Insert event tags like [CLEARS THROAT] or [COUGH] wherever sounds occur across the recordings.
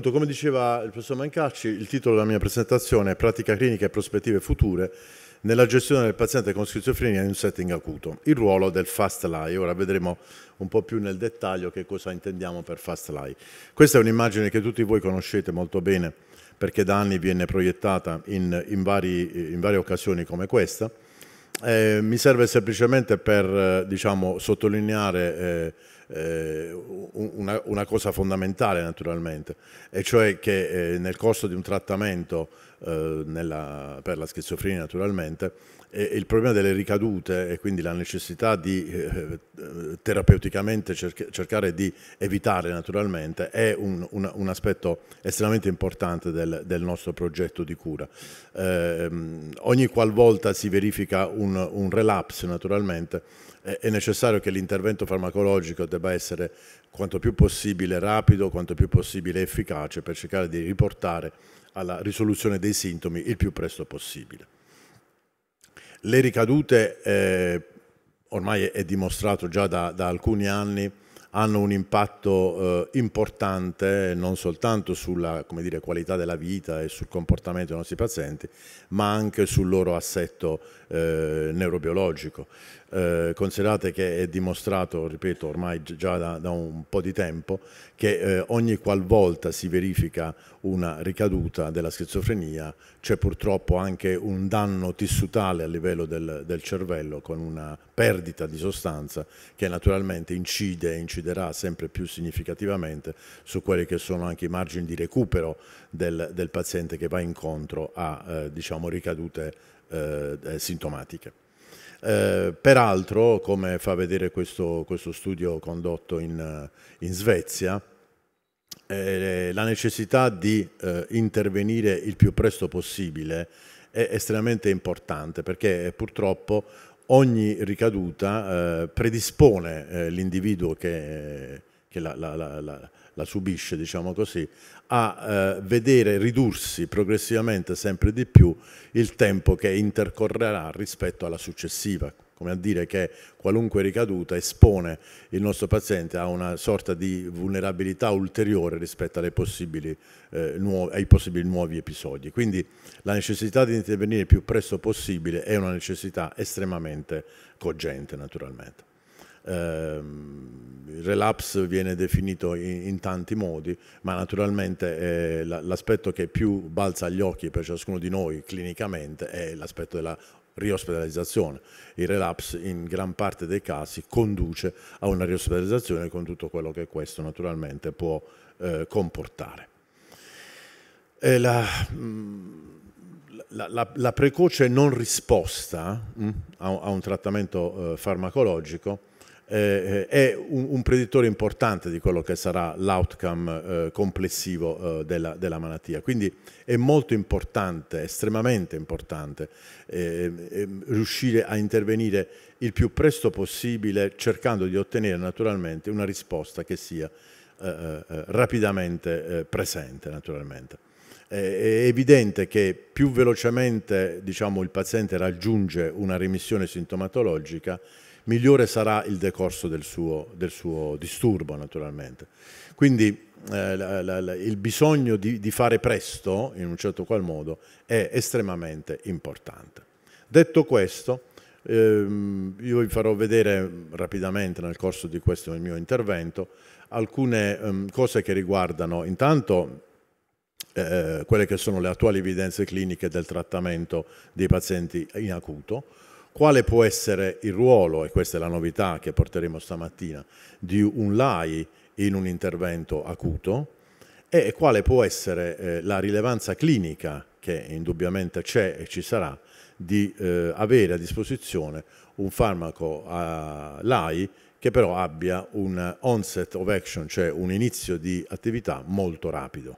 Appunto, come diceva il professor Mancacci, il titolo della mia presentazione è Pratica clinica e prospettive future nella gestione del paziente con schizofrenia in un setting acuto, il ruolo del fast lie. Ora vedremo un po' più nel dettaglio che cosa intendiamo per fast lie. Questa è un'immagine che tutti voi conoscete molto bene perché da anni viene proiettata in, in, vari, in varie occasioni come questa. Eh, mi serve semplicemente per eh, diciamo, sottolineare eh, eh una, una, cosa fondamentale naturalmente, e cioè che eh, nel corso di un trattamento eh, nella, per la schizofrenia naturalmente il problema delle ricadute e quindi la necessità di eh, eh terapeuticamente cerc cercare di evitare naturalmente è un, un, un aspetto estremamente importante del, del, nostro progetto di cura. Eh, ogni qualvolta si verifica un, un relapse naturalmente è necessario che l'intervento farmacologico debba essere quanto più possibile rapido, quanto più possibile efficace per cercare di riportare alla risoluzione dei sintomi il più presto possibile le ricadute, eh, ormai è dimostrato già da, da alcuni anni, hanno un impatto eh, importante non soltanto sulla dire, qualità della vita e sul comportamento dei nostri pazienti, ma anche sul loro assetto eh, neurobiologico. Eh, considerate che è dimostrato, ripeto, ormai già da, da un po' di tempo, che eh, ogni qualvolta si verifica una ricaduta della schizofrenia c'è purtroppo anche un danno tissutale a livello del, del cervello con una perdita di sostanza che naturalmente incide e inciderà sempre più significativamente su quelli che sono anche i margini di recupero del, del paziente che va incontro a eh, diciamo, ricadute eh, sintomatiche. Eh, peraltro, come fa vedere questo, questo studio condotto in, eh, in Svezia, eh, la necessità di eh, intervenire il più presto possibile è estremamente importante perché eh, purtroppo ogni ricaduta eh, predispone eh, l'individuo che, che la, la, la, la, subisce, diciamo così, a eh, vedere ridursi progressivamente sempre di più il tempo che intercorrerà rispetto alla successiva come a dire che qualunque ricaduta espone il nostro paziente a una sorta di vulnerabilità ulteriore rispetto possibili, eh, nuove, ai possibili nuovi episodi. Quindi la necessità di intervenire il più presto possibile è una necessità estremamente cogente naturalmente. Ehm, il relapse viene definito in, in tanti modi, ma naturalmente eh, l'aspetto che più balza agli occhi per ciascuno di noi clinicamente è l'aspetto della riospedalizzazione. Il relapse in gran parte dei casi conduce a una riospedalizzazione con tutto quello che questo naturalmente può eh, comportare. Eh, la, mm, la, la, la, precoce non risposta mh, mm, a, a, un trattamento eh, farmacologico eh, è un, un, preditore importante di quello che sarà l'outcome eh, complessivo eh, della, della, malattia. Quindi è molto importante, estremamente importante, eh, eh, eh, riuscire a intervenire il più presto possibile cercando di ottenere naturalmente una risposta che sia rapidamente presente naturalmente è evidente che più velocemente diciamo, il paziente raggiunge una remissione sintomatologica migliore sarà il decorso del suo, del suo disturbo naturalmente. Quindi eh, la, la, la, il bisogno di, di, fare presto, in un certo qual modo, è estremamente importante. Detto questo, ehm, io vi farò vedere rapidamente nel corso di questo mio intervento alcune ehm, cose che riguardano intanto eh, quelle che sono le attuali evidenze cliniche del trattamento dei pazienti in acuto, quale può essere il ruolo, e questa è la novità che porteremo stamattina, di un LAI in un intervento acuto e quale può essere eh, la rilevanza clinica che indubbiamente c'è e ci sarà di eh, avere a disposizione un farmaco eh, LAI che però abbia un onset of action, cioè un inizio di attività molto rapido.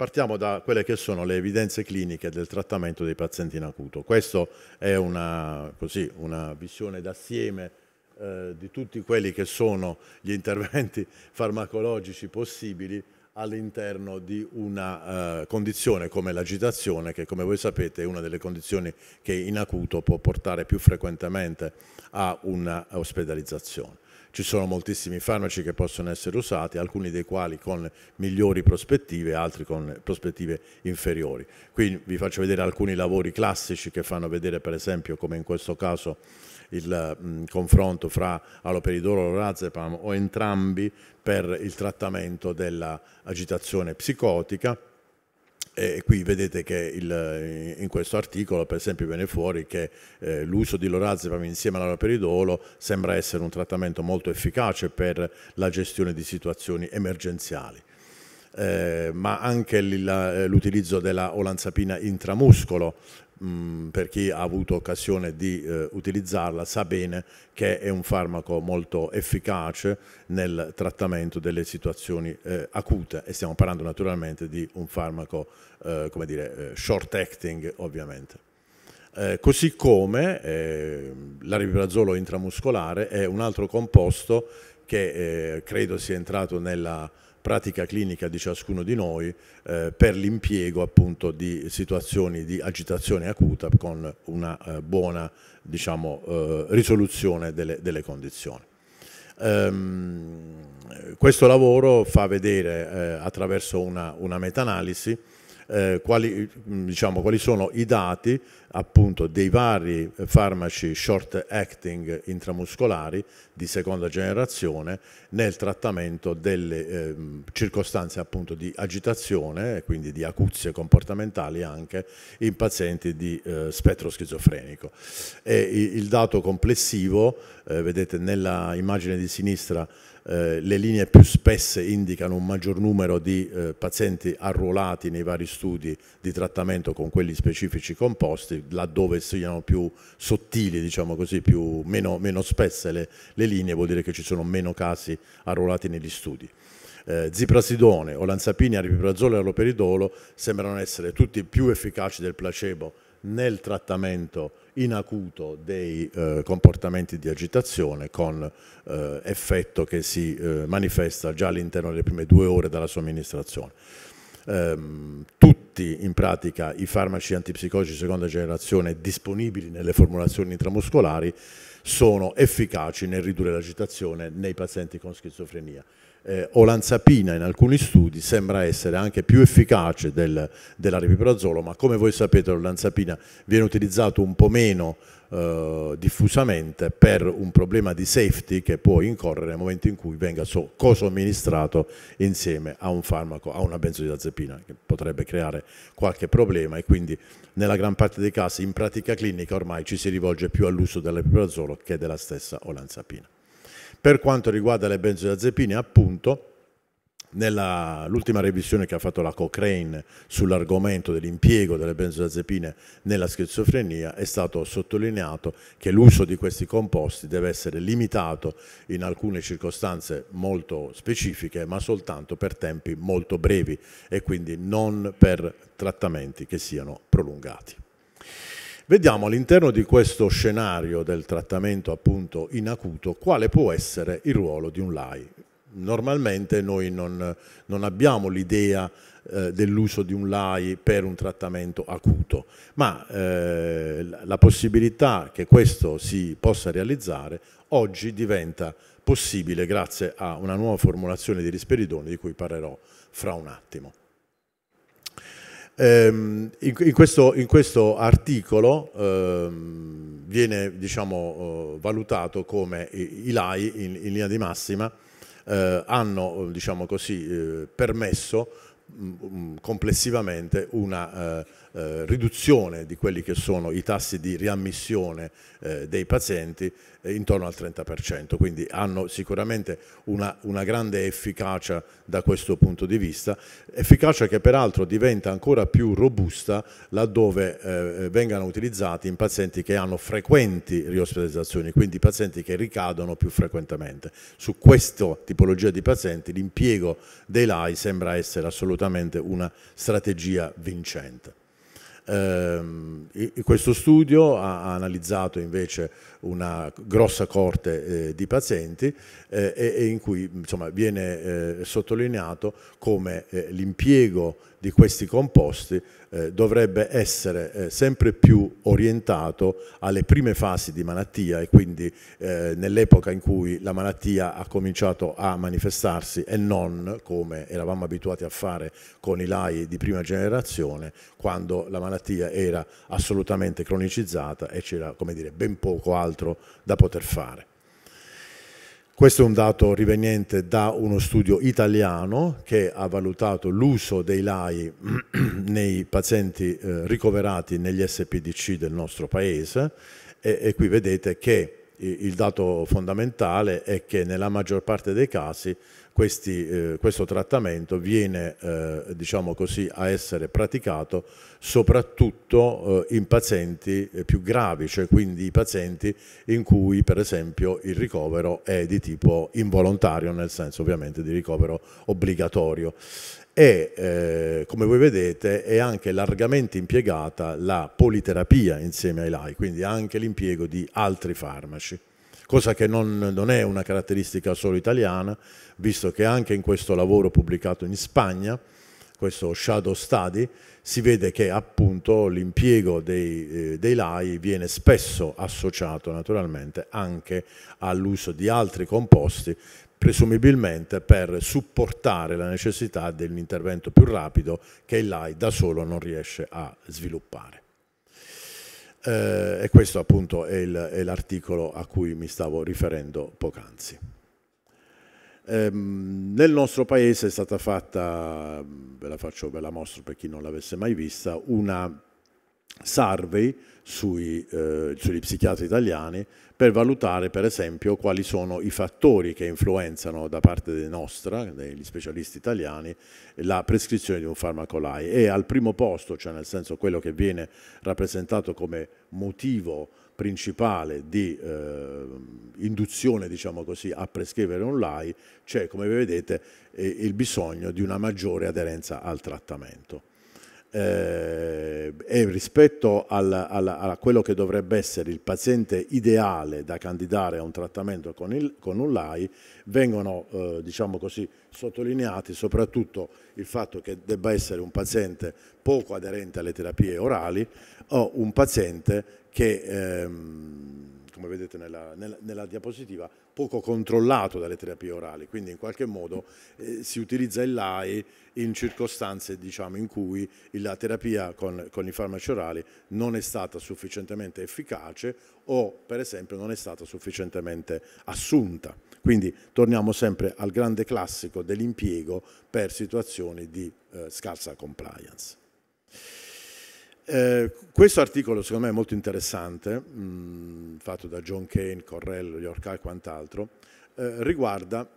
Partiamo da quelle che sono le evidenze cliniche del trattamento dei pazienti in acuto. Questa è una, così, una visione d'assieme eh, di tutti quelli che sono gli interventi [LAUGHS] farmacologici possibili all'interno di una eh, condizione come l'agitazione che come voi sapete è una delle condizioni che in acuto può portare più frequentemente a un'ospedalizzazione ci sono moltissimi farmaci che possono essere usati, alcuni dei quali con migliori prospettive, altri con prospettive inferiori. Qui vi faccio vedere alcuni lavori classici che fanno vedere per esempio come in questo caso il mh, confronto fra aloperidolo o razepam o entrambi per il trattamento dell'agitazione psicotica e qui vedete che il, in questo articolo, per esempio, viene fuori che eh, l'uso di lorazepam insieme all'aloperidolo sembra essere un trattamento molto efficace per la gestione di situazioni emergenziali. Eh, ma anche l'utilizzo della olanzapina intramuscolo per chi ha avuto occasione di eh, utilizzarla sa bene che è un farmaco molto efficace nel trattamento delle situazioni eh, acute e stiamo parlando naturalmente di un farmaco eh, come dire, eh, short acting ovviamente. Eh, così come eh, l'ariprazolo intramuscolare è un altro composto che eh, credo sia entrato nella pratica clinica di ciascuno di noi eh, per l'impiego appunto di situazioni di agitazione acuta con una eh, buona diciamo, eh, risoluzione delle, delle condizioni. Ehm, questo lavoro fa vedere eh, attraverso una, una meta-analisi eh, quali, mm, diciamo, quali, sono i dati appunto, dei vari farmaci short acting intramuscolari di seconda generazione nel trattamento delle eh, circostanze appunto, di agitazione e quindi di acuzie comportamentali anche in pazienti di eh, spettro schizofrenico. E il dato complessivo, eh, vedete nella immagine di sinistra, eh, le linee più spesse indicano un maggior numero di eh, pazienti arruolati nei vari studi di trattamento con quelli specifici composti, laddove siano più sottili, diciamo così, più, meno, meno, spesse le, le, linee, vuol dire che ci sono meno casi arruolati negli studi. Eh, ziprasidone, olanzapini, aripiprazolo e aloperidolo sembrano essere tutti più efficaci del placebo nel trattamento in acuto dei eh, comportamenti di agitazione con eh, effetto che si eh, manifesta già all'interno delle prime due ore dalla somministrazione. Ehm, tutti in pratica i farmaci antipsicotici seconda generazione disponibili nelle formulazioni intramuscolari sono efficaci nel ridurre l'agitazione nei pazienti con schizofrenia eh, olanzapina in alcuni studi sembra essere anche più efficace del, dell'aripiprazolo, ma come voi sapete l'olanzapina viene utilizzato un po' meno eh, diffusamente per un problema di safety che può incorrere nel momento in cui venga so, cosomministrato insieme a un farmaco, a una benzodiazepina, che potrebbe creare qualche problema e quindi nella gran parte dei casi in pratica clinica ormai ci si rivolge più all'uso dell'aripiprazolo che della stessa olanzapina. Per quanto riguarda le benzodiazepine, appunto, nell'ultima revisione che ha fatto la Cochrane sull'argomento dell'impiego delle benzodiazepine nella schizofrenia è stato sottolineato che l'uso di questi composti deve essere limitato in alcune circostanze molto specifiche ma soltanto per tempi molto brevi e quindi non per trattamenti che siano prolungati. Vediamo all'interno di questo scenario del trattamento appunto in acuto quale può essere il ruolo di un LAI. Normalmente noi non, non abbiamo l'idea eh, dell'uso di un LAI per un trattamento acuto, ma eh, la possibilità che questo si possa realizzare oggi diventa possibile grazie a una nuova formulazione di risperidone di cui parlerò fra un attimo. Ehm, in, questo, in, questo, articolo ehm, viene diciamo, eh, valutato come i, LAI in, in, linea di massima eh, hanno diciamo così, eh, permesso mm, mm, complessivamente una eh, riduzione di quelli che sono i tassi di riammissione eh, dei pazienti eh, intorno al 30%, quindi hanno sicuramente una, una, grande efficacia da questo punto di vista, efficacia che peraltro diventa ancora più robusta laddove eh, vengano utilizzati in pazienti che hanno frequenti riospedalizzazioni, quindi pazienti che ricadono più frequentemente. Su questa tipologia di pazienti l'impiego dei LAI sembra essere assolutamente una strategia vincente. Ehm, questo studio ha, analizzato invece una grossa corte eh, di pazienti eh, e, e, in cui insomma, viene eh, sottolineato come eh, l'impiego di questi composti eh, dovrebbe essere eh, sempre più orientato alle prime fasi di malattia e quindi nell'epoca in cui la malattia ha cominciato a manifestarsi e non come eravamo abituati a fare con i LAI di prima generazione quando la malattia era assolutamente cronicizzata e c'era ben poco altro da poter fare. Questo è un dato riveniente da uno studio italiano che ha valutato l'uso dei LAI [CLEARS THROAT] nei pazienti eh, ricoverati negli SPDC del nostro paese e, qui vedete che il dato fondamentale è che nella maggior parte dei casi questi, eh, questo trattamento viene eh, diciamo così, a essere praticato soprattutto eh, in pazienti eh, più gravi, cioè quindi i pazienti in cui per esempio il ricovero è di tipo involontario, nel senso ovviamente di ricovero obbligatorio e eh, come voi vedete è anche largamente impiegata la politerapia insieme ai LAI, quindi anche l'impiego di altri farmaci, cosa che non, non è una caratteristica solo italiana, visto che anche in questo lavoro pubblicato in Spagna, questo shadow study, si vede che appunto l'impiego dei, eh, dei, LAI viene spesso associato naturalmente anche all'uso di altri composti presumibilmente per supportare la necessità dell'intervento più rapido che LAI da solo non riesce a sviluppare. Eh, e questo appunto è, l'articolo a cui mi stavo riferendo poc'anzi. Ehm, nel nostro paese è stata fatta, ve la, faccio, ve la mostro per chi non l'avesse mai vista, una survey sui, eh, sugli psichiatri italiani per valutare per esempio quali sono i fattori che influenzano da parte nostra, degli specialisti italiani, la prescrizione di un farmaco LAI e al primo posto, cioè nel senso quello che viene rappresentato come motivo principale di eh, induzione diciamo così, a prescrivere un LAI c'è cioè, come vedete eh, il bisogno di una maggiore aderenza al trattamento eh, e rispetto al, al, a quello che dovrebbe essere il paziente ideale da candidare a un trattamento con, il, con un LAI vengono eh, diciamo così, sottolineati soprattutto il fatto che debba essere un paziente poco aderente alle terapie orali o un paziente che ehm, come vedete nella, nella, nella, diapositiva, poco controllato dalle terapie orali, quindi in qualche modo eh, si utilizza il LAI in circostanze diciamo, in cui la terapia con, con, i farmaci orali non è stata sufficientemente efficace o per esempio non è stata sufficientemente assunta. Quindi torniamo sempre al grande classico dell'impiego per situazioni di eh, scarsa compliance. Eh, questo articolo secondo me è molto interessante. Mm, fatto da John Kane, Corrello, York e quant'altro, eh, riguarda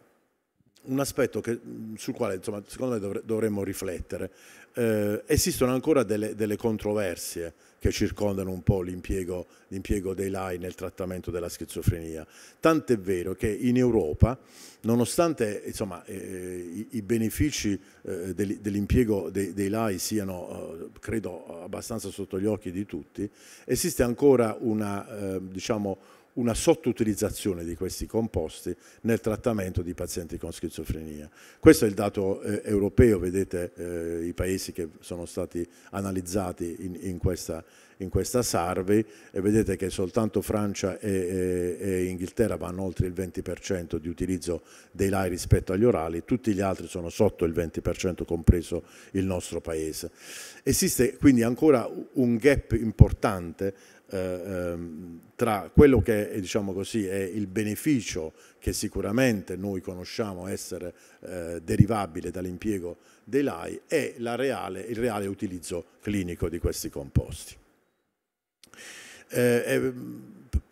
un aspetto che, sul quale insomma, secondo me dovremmo riflettere. Eh, esistono ancora delle, delle, controversie che circondano un po' l'impiego, dei LAI nel trattamento della schizofrenia. Tant'è vero che in Europa, nonostante insomma, eh, i, i, benefici eh, dell'impiego dei, dei, LAI siano, eh, credo, abbastanza sotto gli occhi di tutti, esiste ancora una, eh, diciamo, una sottoutilizzazione di questi composti nel trattamento di pazienti con schizofrenia. Questo è il dato eh, europeo, vedete eh, i paesi che sono stati analizzati in, in questa in questa survey e vedete che soltanto Francia e, e, e Inghilterra vanno oltre il 20% di utilizzo dei LAI rispetto agli orali, tutti gli altri sono sotto il 20% compreso il nostro paese. Esiste quindi ancora un gap importante eh, ehm, tra quello che diciamo così, è il beneficio che sicuramente noi conosciamo essere eh, derivabile dall'impiego dei LAI e reale, il reale utilizzo clinico di questi composti. Eh, eh,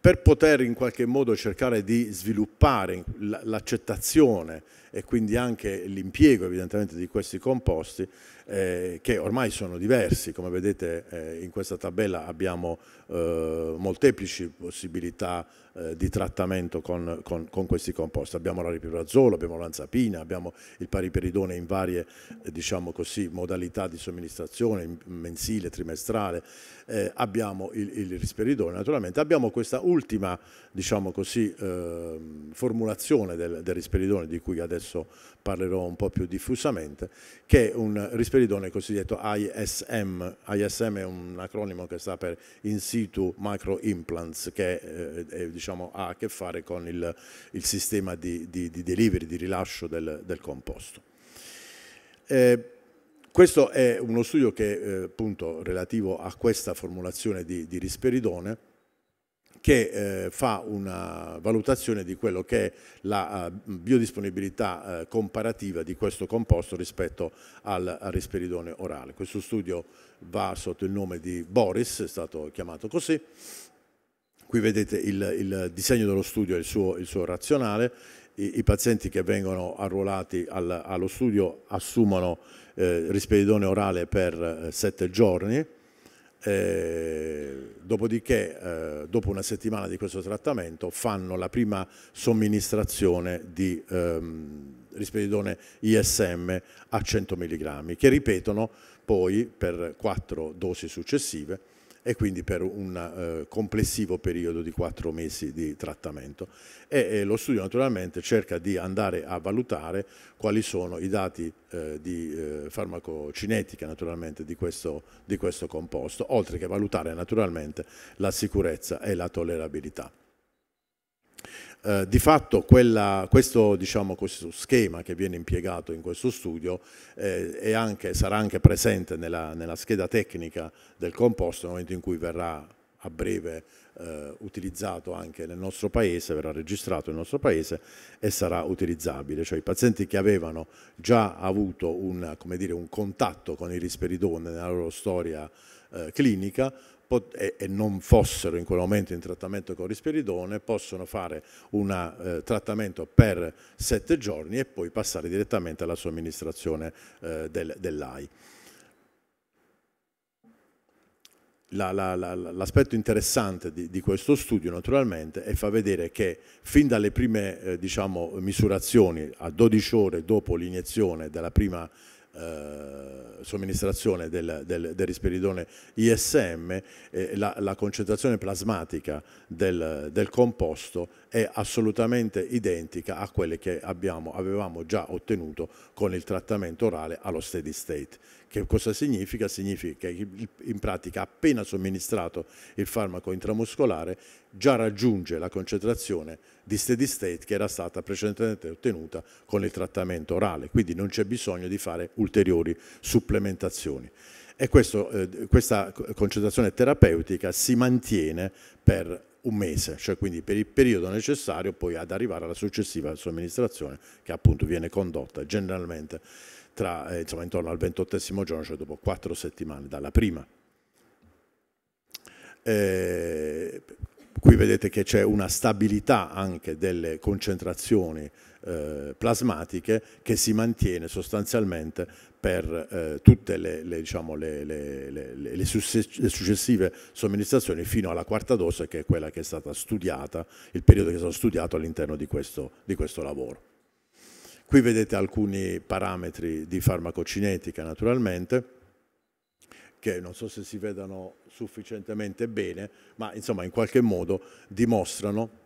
per poter in qualche modo cercare di sviluppare l'accettazione e quindi anche l'impiego evidentemente di questi composti eh, che ormai sono diversi, come vedete eh, in questa tabella abbiamo eh, molteplici possibilità eh, di trattamento con, con, con, questi composti, abbiamo l'aripirazzolo, abbiamo l'anzapina, abbiamo il pariperidone in varie eh, diciamo così, modalità di somministrazione, mensile, trimestrale, eh, abbiamo il, il, risperidone naturalmente, abbiamo questa ultima diciamo così, ehm, formulazione del, del risperidone di cui adesso parlerò un po' più diffusamente, che è un risperidone cosiddetto ISM. ISM è un acronimo che sta per In situ macro implants, che eh, è, diciamo, ha a che fare con il, il sistema di, di, di, delivery, di rilascio del, del composto. Eh, questo è uno studio che, eh, appunto, relativo a questa formulazione di, di risperidone, che eh, fa una valutazione di quello che è la uh, biodisponibilità uh, comparativa di questo composto rispetto al, al, risperidone orale. Questo studio va sotto il nome di Boris, è stato chiamato così. Qui vedete il, il disegno dello studio e il suo, il suo razionale. I, I, pazienti che vengono arruolati al, allo studio assumono eh, risperidone orale per eh, sette giorni eh, dopodiché, eh, dopo una settimana di questo trattamento, fanno la prima somministrazione di ehm, risperidone ISM a 100 mg, che ripetono poi per quattro dosi successive e quindi per un eh, complessivo periodo di quattro mesi di trattamento. E, eh, lo studio naturalmente cerca di andare a valutare quali sono i dati eh, di eh, farmacocinetica naturalmente di questo, di questo composto, oltre che valutare naturalmente la sicurezza e la tollerabilità. Eh, di fatto quella, questo, diciamo, questo, schema che viene impiegato in questo studio eh, anche, sarà anche presente nella, nella, scheda tecnica del composto nel momento in cui verrà a breve eh, utilizzato anche nel nostro paese, verrà registrato nel nostro paese e sarà utilizzabile. Cioè i pazienti che avevano già avuto un, dire, un contatto con il risperidone nella loro storia eh, clinica e non fossero in quel momento in trattamento con risperidone possono fare un eh, trattamento per sette giorni e poi passare direttamente alla somministrazione eh, del, dell'AI. L'aspetto interessante di, di, questo studio naturalmente è fa vedere che fin dalle prime eh, diciamo, misurazioni a 12 ore dopo l'iniezione della prima eh, somministrazione del, del, del, risperidone ISM, eh, la, la, concentrazione plasmatica del, del, composto è assolutamente identica a quelle che abbiamo, avevamo già ottenuto con il trattamento orale allo steady state. Che cosa significa? Significa che in pratica appena somministrato il farmaco intramuscolare già raggiunge la concentrazione di steady state che era stata precedentemente ottenuta con il trattamento orale, quindi non c'è bisogno di fare ulteriori supplementazioni. E questo, eh, questa concentrazione terapeutica si mantiene per un mese, cioè quindi per il periodo necessario poi ad arrivare alla successiva somministrazione che appunto viene condotta generalmente tra, eh, insomma, intorno al ventottesimo giorno, cioè dopo quattro settimane dalla prima. Eh, qui vedete che c'è una stabilità anche delle concentrazioni eh, plasmatiche che si mantiene sostanzialmente per eh, tutte le, le, diciamo, le, le, successive somministrazioni fino alla quarta dose che è quella che è stata studiata, il periodo che è stato studiato all'interno di, di questo lavoro. Qui vedete alcuni parametri di farmacocinetica naturalmente, che non so se si vedano sufficientemente bene, ma insomma in qualche modo dimostrano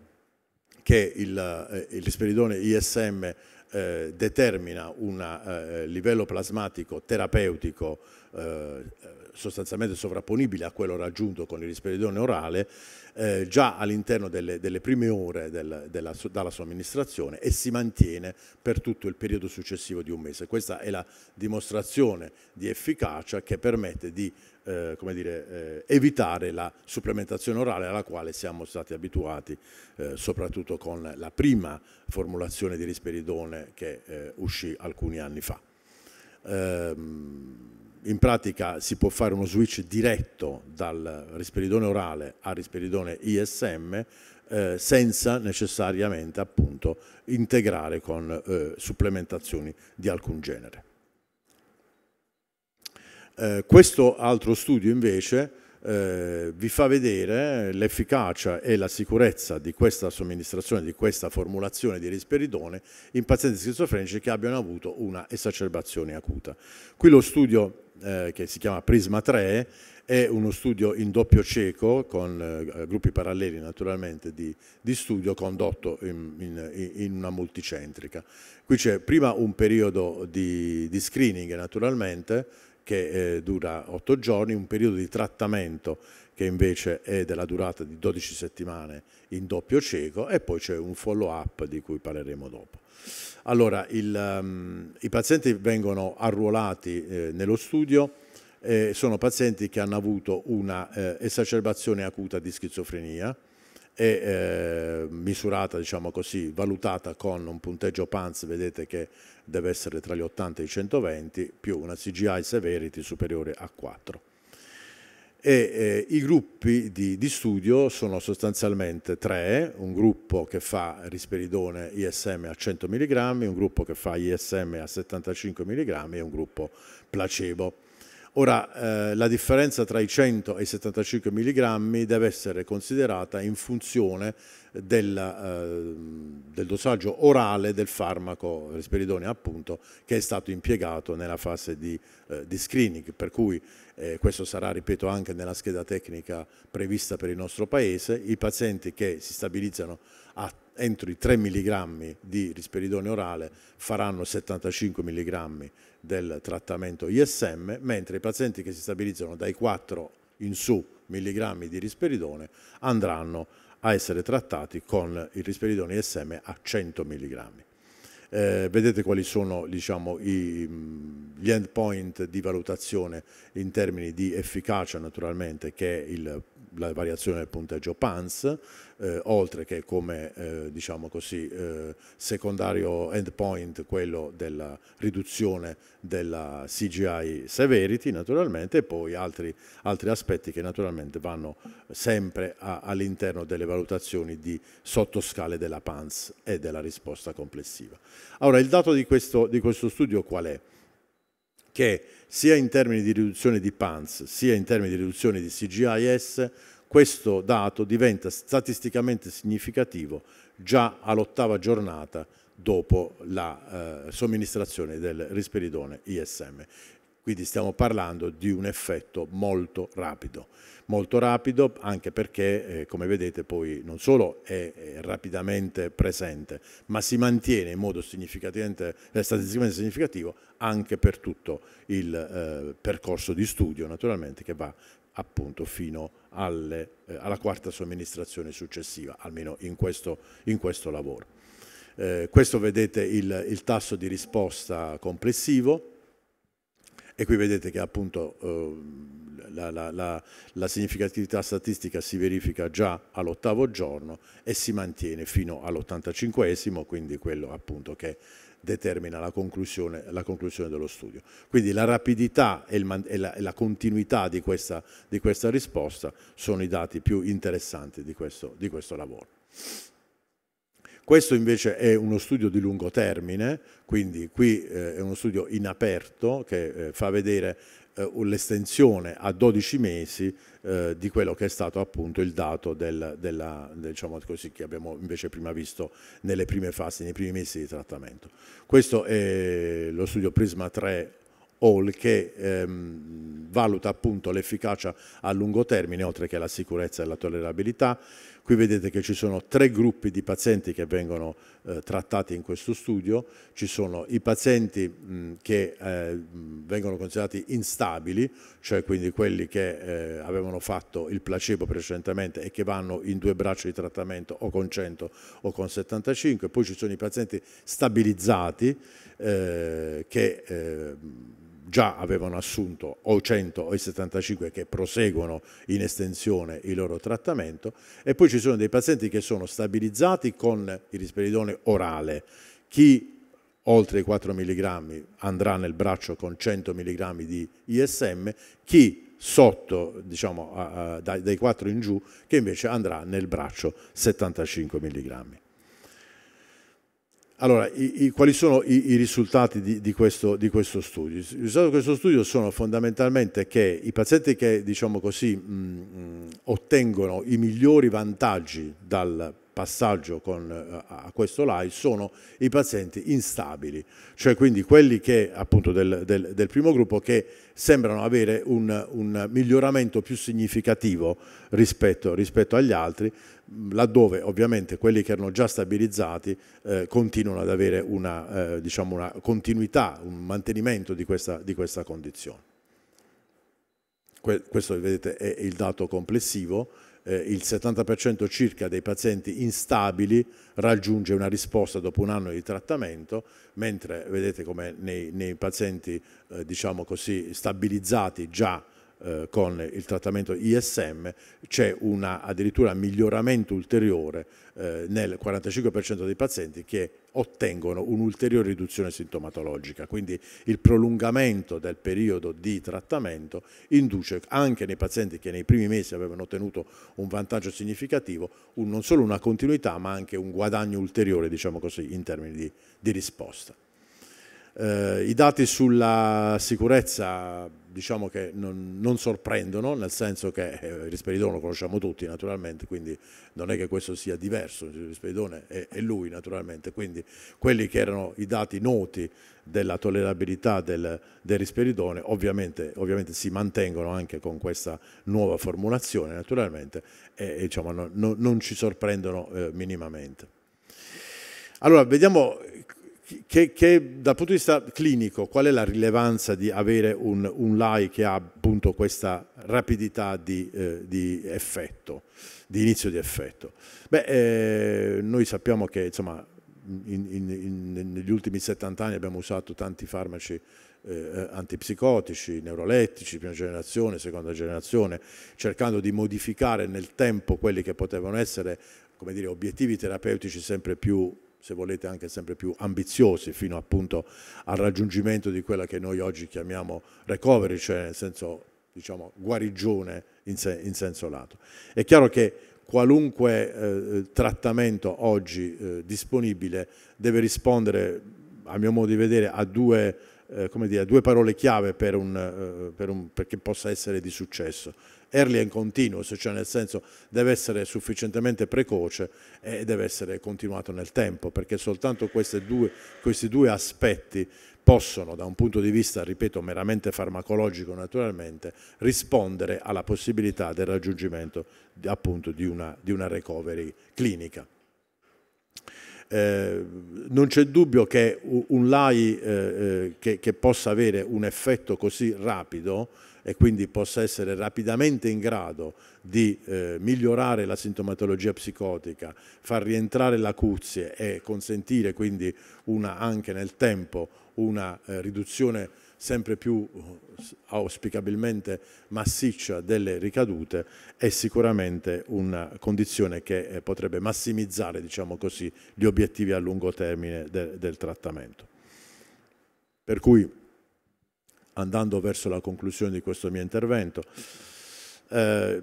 che il, eh, l'isperidone ISM eh, determina un eh, livello plasmatico terapeutico eh, sostanzialmente sovrapponibile a quello raggiunto con il risperidone orale eh, già all'interno delle, delle, prime ore del, della, dalla sua amministrazione e si mantiene per tutto il periodo successivo di un mese. Questa è la dimostrazione di efficacia che permette di eh, dire, eh, evitare la supplementazione orale alla quale siamo stati abituati eh, soprattutto con la prima formulazione di risperidone che eh, uscì alcuni anni fa. Ehm, in pratica si può fare uno switch diretto dal risperidone orale al risperidone ISM eh, senza necessariamente appunto, integrare con eh, supplementazioni di alcun genere. Eh, questo altro studio invece eh, vi fa vedere l'efficacia e la sicurezza di questa somministrazione, di questa formulazione di risperidone in pazienti schizofrenici che abbiano avuto una esacerbazione acuta. Qui lo studio eh, che si chiama Prisma 3, è uno studio in doppio cieco, con eh, gruppi paralleli naturalmente di, di studio, condotto in, in, in, una multicentrica. Qui c'è prima un periodo di, di screening naturalmente, che eh, dura otto giorni, un periodo di trattamento che invece è della durata di 12 settimane in doppio cieco e poi c'è un follow up di cui parleremo dopo. Allora, il, um, i pazienti vengono arruolati eh, nello studio, eh, sono pazienti che hanno avuto una eh, esacerbazione acuta di schizofrenia e eh, misurata, diciamo così, valutata con un punteggio PANS, vedete che deve essere tra gli 80 e i 120, più una CGI severity superiore a 4 e eh, i gruppi di, di, studio sono sostanzialmente tre, un gruppo che fa risperidone ISM a 100 mg, un gruppo che fa ISM a 75 mg e un gruppo placebo. Ora, eh, la differenza tra i 100 e i 75 mg deve essere considerata in funzione del, eh, del dosaggio orale del farmaco risperidone, appunto, che è stato impiegato nella fase di, eh, di screening, per cui eh, questo sarà, ripeto, anche nella scheda tecnica prevista per il nostro Paese, i pazienti che si stabilizzano a entro i 3 mg di risperidone orale faranno 75 mg del trattamento ISM, mentre i pazienti che si stabilizzano dai 4 in su milligrammi di risperidone andranno a essere trattati con il risperidone ISM a 100 milligrammi. Eh, vedete quali sono diciamo, i, mm, gli endpoint di valutazione in termini di efficacia naturalmente che è il, la variazione del punteggio PANS, eh, oltre che come eh, diciamo così, eh, secondario endpoint quello della riduzione della CGI severity naturalmente e poi altri, altri aspetti che naturalmente vanno sempre all'interno delle valutazioni di sottoscale della PANS e della risposta complessiva. Allora il dato di questo, di questo studio qual è? Che sia in termini di riduzione di PANS sia in termini di riduzione di CGI-S questo dato diventa statisticamente significativo già all'ottava giornata dopo la eh, somministrazione del risperidone ISM. Quindi stiamo parlando di un effetto molto rapido, molto rapido anche perché eh, come vedete poi non solo è, è, rapidamente presente, ma si mantiene in modo significativamente, eh, statisticamente significativo anche per tutto il eh, percorso di studio naturalmente che va appunto fino alle, eh, alla quarta somministrazione successiva, almeno in questo, in questo lavoro. Eh, questo vedete il, il, tasso di risposta complessivo e qui vedete che appunto eh, la, la, la, la, significatività statistica si verifica già all'ottavo giorno e si mantiene fino all85 85 quindi quello appunto che determina la conclusione, la conclusione dello studio. Quindi la rapidità e, il, e, la, e la, continuità di questa, di questa, risposta sono i dati più interessanti di questo, di questo lavoro. Questo invece è uno studio di lungo termine, quindi qui eh, è uno studio in aperto che eh, fa vedere eh, l'estensione a 12 mesi eh, di quello che è stato appunto il dato del, della, diciamo così, che abbiamo invece prima visto nelle prime fasi, nei primi mesi di trattamento. Questo è lo studio Prisma 3 All che ehm, valuta appunto l'efficacia a lungo termine oltre che la sicurezza e la tollerabilità Qui vedete che ci sono tre gruppi di pazienti che vengono eh, trattati in questo studio, ci sono i pazienti mh, che eh, vengono considerati instabili, cioè quindi quelli che eh, avevano fatto il placebo precedentemente e che vanno in due braccia di trattamento o con 100 o con 75, poi ci sono i pazienti stabilizzati eh, che eh, già avevano assunto o 100 o i 75 che proseguono in estensione il loro trattamento e poi ci sono dei pazienti che sono stabilizzati con il risperidone orale. Chi oltre i 4 mg andrà nel braccio con 100 mg di ISM, chi sotto diciamo, dai 4 in giù che invece andrà nel braccio 75 mg. Allora, i, i, quali sono i, i risultati di, di, questo, di, questo, studio? I risultati di questo studio sono fondamentalmente che i pazienti che, diciamo così, mh, mm, mh, mm, ottengono i migliori vantaggi dal passaggio con, eh, a questo LAI sono i pazienti instabili, cioè quindi quelli che, appunto del, del, del primo gruppo che sembrano avere un, un miglioramento più significativo rispetto, rispetto, agli altri, laddove ovviamente quelli che erano già stabilizzati eh, continuano ad avere una, eh, diciamo una, continuità, un mantenimento di questa, di questa condizione. questo vedete è il dato complessivo eh, il 70% circa dei pazienti instabili raggiunge una risposta dopo un anno di trattamento, mentre vedete come nei, nei pazienti eh, diciamo così, stabilizzati già eh, con il trattamento ISM c'è addirittura un miglioramento ulteriore eh, nel 45% dei pazienti che ottengono un'ulteriore riduzione sintomatologica, quindi il prolungamento del periodo di trattamento induce anche nei pazienti che nei primi mesi avevano ottenuto un vantaggio significativo non solo una continuità ma anche un guadagno ulteriore diciamo così, in termini di, di risposta. Eh, I dati sulla sicurezza diciamo che non, non, sorprendono, nel senso che eh, Risperidone lo conosciamo tutti naturalmente, quindi non è che questo sia diverso, Risperidone è, è lui naturalmente, quindi quelli che erano i dati noti della tollerabilità del, del risperidone ovviamente, ovviamente, si mantengono anche con questa nuova formulazione naturalmente e, e diciamo, no, no, non ci sorprendono eh, minimamente. Allora, vediamo che, che, dal punto di vista clinico, qual è la rilevanza di avere un, un LAI che ha appunto questa rapidità di, eh, di effetto, di inizio di effetto? Beh, eh, noi sappiamo che insomma, in, in, in, negli ultimi 70 anni abbiamo usato tanti farmaci eh, eh, antipsicotici, neurolettici, prima generazione, seconda generazione, cercando di modificare nel tempo quelli che potevano essere come dire, obiettivi terapeutici sempre più se volete anche sempre più ambiziosi fino appunto al raggiungimento di quella che noi oggi chiamiamo recovery, cioè nel senso diciamo guarigione in, se in senso lato. È chiaro che qualunque eh, trattamento oggi eh, disponibile deve rispondere, a mio modo di vedere, a due, eh, dire, a due parole chiave per un, eh, per un, perché possa essere di successo early and continuous, cioè nel senso deve essere sufficientemente precoce e deve essere continuato nel tempo, perché soltanto due, questi due aspetti possono, da un punto di vista, ripeto, meramente farmacologico naturalmente, rispondere alla possibilità del raggiungimento appunto di una, di una recovery clinica. Eh, non c'è dubbio che un LAI eh, eh, che, che, possa avere un effetto così rapido e quindi possa essere rapidamente in grado di eh, migliorare la sintomatologia psicotica, far rientrare l'acuzie e consentire quindi una, anche nel tempo una eh, riduzione sempre più eh, auspicabilmente massiccia delle ricadute è sicuramente una condizione che eh, potrebbe massimizzare diciamo così, gli obiettivi a lungo termine de del trattamento. Per cui, andando verso la conclusione di questo mio intervento, eh,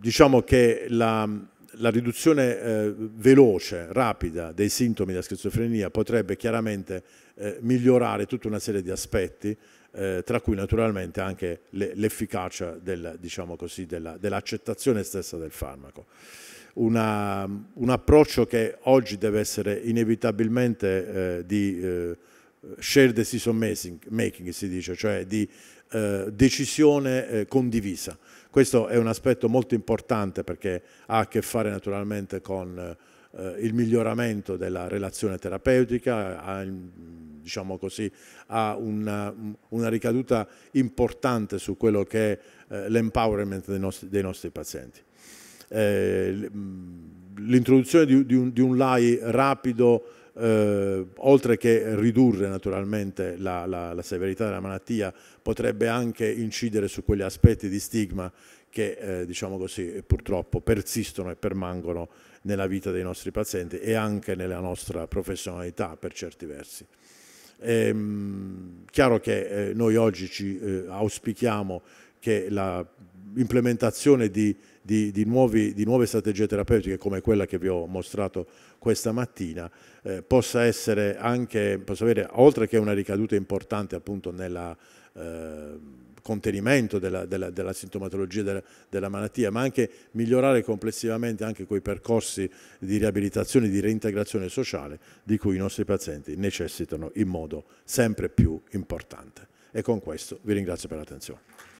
diciamo che la, la riduzione eh, veloce, rapida dei sintomi della schizofrenia potrebbe chiaramente eh, migliorare tutta una serie di aspetti eh, tra cui naturalmente anche le, l'efficacia del, diciamo così, della, dell'accettazione stessa del farmaco. Una, un approccio che oggi deve essere inevitabilmente eh, di eh, share decision making, si dice, cioè di eh, decisione eh, condivisa. Questo è un aspetto molto importante perché ha a che fare naturalmente con eh, eh, il miglioramento della relazione terapeutica, a, mm, diciamo così, ha una, mm, una, ricaduta importante su quello che è eh, l'empowerment dei, dei nostri, pazienti. Eh, mm, l'introduzione di, di, un, di un LAI rapido eh, oltre che ridurre naturalmente la, la, la, severità della malattia, potrebbe anche incidere su quegli aspetti di stigma che, eh, diciamo così, purtroppo persistono e permangono nella vita dei nostri pazienti e anche nella nostra professionalità per certi versi. È ehm, chiaro che eh, noi oggi ci eh, auspichiamo che l'implementazione di, di, di, di, nuove strategie terapeutiche come quella che vi ho mostrato questa mattina eh, possa, anche, possa avere, oltre che una ricaduta importante appunto nella Ehm, contenimento della, della, della sintomatologia della, della, malattia, ma anche migliorare complessivamente anche quei percorsi di riabilitazione, di reintegrazione sociale di cui i nostri pazienti necessitano in modo sempre più importante. E con questo vi ringrazio per l'attenzione.